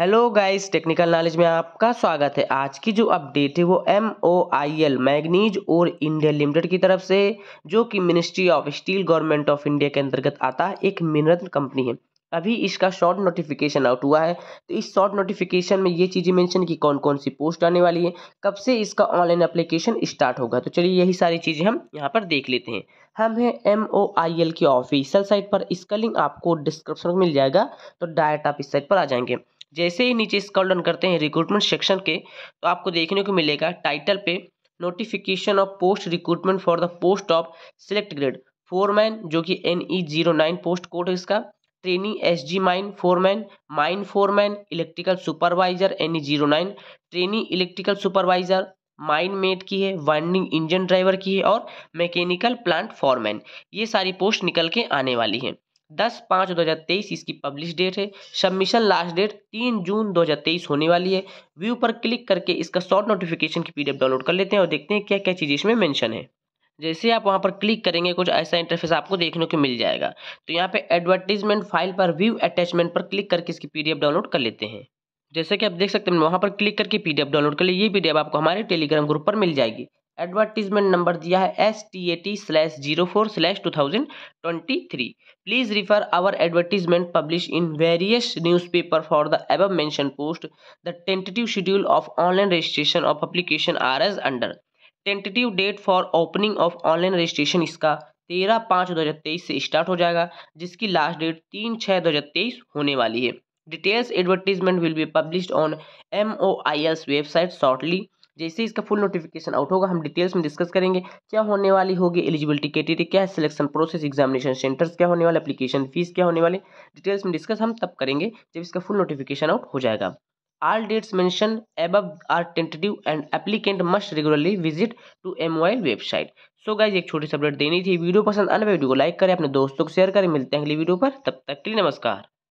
hello guys technical knowledge में आपका स्वागत है आज की जो अपडेट है वो M O I L manganese और इंडिया लिमिटेड की तरफ से जो कि ministry of steel government of India के अंतर्गत आता है एक मिनरल कंपनी है अभी इसका शॉर्ट नोटिफिकेशन आउट हुआ है तो इस शॉर्ट नोटिफिकेशन में ये चीज़ें मेंशन की कौन कौन सी पोस्ट आने वाली है कब से इसका ऑनलाइन अप्लीकेशन स्टार्ट होगा तो चलिए यही सारी चीज़ें हम यहाँ पर देख लेते हैं हम हैं एम ओ आई एल की ऑफिशियल साइट पर इसका लिंक आपको डिस्क्रिप्शन में मिल जाएगा तो डायरेक्ट आप इस साइट पर आ जाएंगे जैसे ही नीचे स्कॉल डन करते हैं रिक्रूटमेंट सेक्शन के तो आपको देखने को मिलेगा टाइटल पे notification of post recruitment for the post of select grade foreman जो कि N E zero nine post code है इसका trainee S G mine foreman mine foreman electrical supervisor N E zero nine trainee electrical supervisor mine mate की है winding engine driver की है और mechanical plant foreman ये सारी पोस्ट निकल के आने वाली है दस पाँच दो हज़ार तेईस इसकी पब्लिश डेट है सबमिशन लास्ट डेट तीन जून दो हज़ार तेईस होने वाली है व्यू पर क्लिक करके इसका शॉर्ट नोटिफिकेशन की पीडीएफ डाउनलोड कर लेते हैं और देखते हैं क्या क्या चीज़ इसमें मेंशन है जैसे आप वहाँ पर क्लिक करेंगे कुछ ऐसा इंटरफेस आपको देखने को मिल जाएगा तो यहाँ पर एडवर्टीजमेंट फाइल पर व्यू अटैचमेंट पर क्लिक करके इसकी पी डाउनलोड कर लेते हैं जैसे कि आप देख सकते हैं वहाँ पर क्लिक करके पी डाउनलोड कर लिए ये पी आपको हमारे टेलीग्राम ग्रुप पर मिल जाएगी एडवर्टीजमेंट नंबर दिया है S T A T slash zero four slash two thousand twenty three please refer our advertisement publish in various newspaper for the above mention post the tentative schedule of online registration of application are as under tentative date for opening of online registration इसका तेरह पाँच दो हज़ार तेईस से start हो जाएगा जिसकी लास्ट डेट तीन छः दो हज़ार तेईस होने वाली है details advertisement will be publish on M O I S website shortly जैसे इसका फुल नोटिफिकेशन आउट होगा हम डिटेल्स में डिस्कस करेंगे क्या होने वाली होगी एलिजिबिलिटी क्राइटेरिया क्या है सिलेक्शन प्रोसेस एग्जामिनेशन सेंटर्स क्या होने वाले एप्लीकेशन फीस क्या होने वाले डिटेल्स में डिस्कस हम तब करेंगे जब इसका फुल नोटिफिकेशन आउट हो जाएगा all dates mentioned above are tentative and applicant must regularly visit to MOIL website so guys एक छोटी सी अपडेट देनी थी वीडियो पसंद आने वीडियो को लाइक करें अपने दोस्तों को शेयर करें मिलते हैं अगली वीडियो पर तब तक के लिए नमस्कार